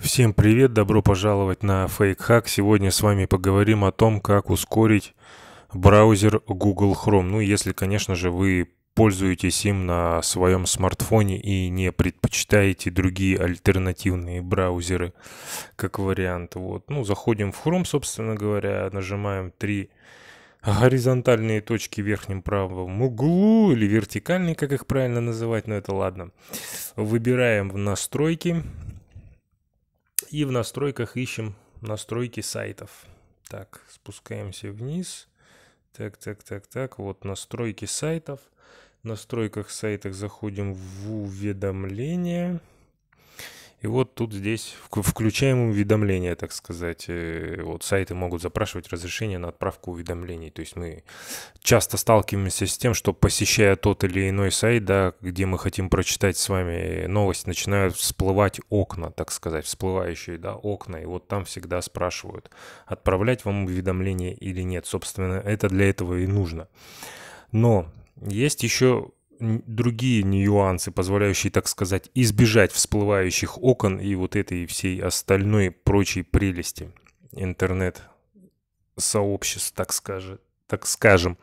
Всем привет, добро пожаловать на Fake Hack. Сегодня с вами поговорим о том, как ускорить браузер Google Chrome. Ну, если, конечно же, вы пользуетесь им на своем смартфоне и не предпочитаете другие альтернативные браузеры как вариант. Вот. Ну, заходим в Chrome, собственно говоря, нажимаем три горизонтальные точки в верхнем правом углу или вертикальные, как их правильно называть, но это ладно. Выбираем в настройки, и в настройках ищем настройки сайтов. Так, спускаемся вниз. Так, так, так, так. Вот настройки сайтов. В настройках сайтов заходим в уведомления. И вот тут здесь включаем уведомления, так сказать. Э, вот сайты могут запрашивать разрешение на отправку уведомлений. То есть мы часто сталкиваемся с тем, что посещая тот или иной сайт, да, где мы хотим прочитать с вами новость, начинают всплывать окна, так сказать, всплывающие да, окна. И вот там всегда спрашивают, отправлять вам уведомление или нет. Собственно, это для этого и нужно. Но есть еще другие нюансы, позволяющие, так сказать, избежать всплывающих окон и вот этой всей остальной прочей прелести интернет-сообществ, так, так скажем.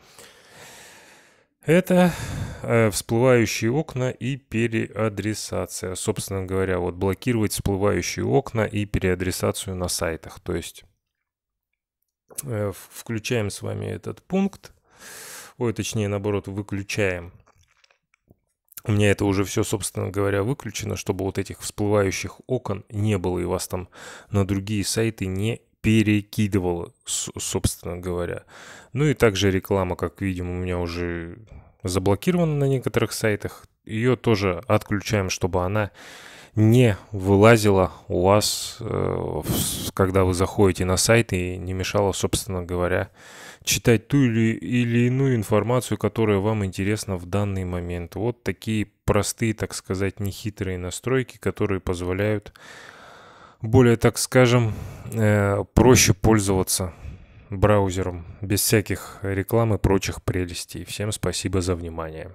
Это э, всплывающие окна и переадресация. Собственно говоря, вот блокировать всплывающие окна и переадресацию на сайтах. То есть э, включаем с вами этот пункт. Ой, точнее, наоборот, выключаем у меня это уже все, собственно говоря, выключено, чтобы вот этих всплывающих окон не было и вас там на другие сайты не перекидывало, собственно говоря. Ну и также реклама, как видим, у меня уже заблокирована на некоторых сайтах. Ее тоже отключаем, чтобы она не вылазила у вас, э, когда вы заходите на сайт и не мешала, собственно говоря, читать ту или, или иную информацию, которая вам интересна в данный момент. Вот такие простые, так сказать, нехитрые настройки, которые позволяют более, так скажем, э, проще пользоваться браузером без всяких реклам и прочих прелестей. Всем спасибо за внимание.